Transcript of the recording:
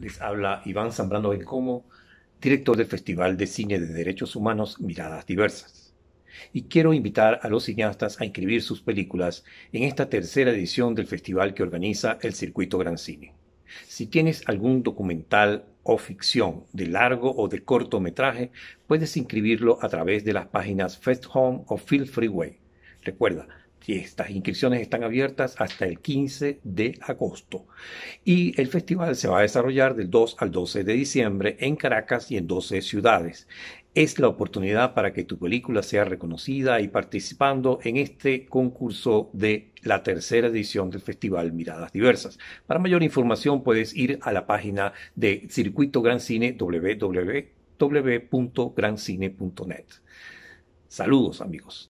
les habla Iván Zambrano Bencomo, director del Festival de Cine de Derechos Humanos Miradas Diversas. Y quiero invitar a los cineastas a inscribir sus películas en esta tercera edición del festival que organiza el Circuito Gran Cine. Si tienes algún documental o ficción de largo o de cortometraje, puedes inscribirlo a través de las páginas Fest Home o Feel Freeway. Recuerda, y estas inscripciones están abiertas hasta el 15 de agosto. Y el festival se va a desarrollar del 2 al 12 de diciembre en Caracas y en 12 ciudades. Es la oportunidad para que tu película sea reconocida y participando en este concurso de la tercera edición del Festival Miradas Diversas. Para mayor información puedes ir a la página de Circuito Gran Cine www.grancine.net. Saludos amigos.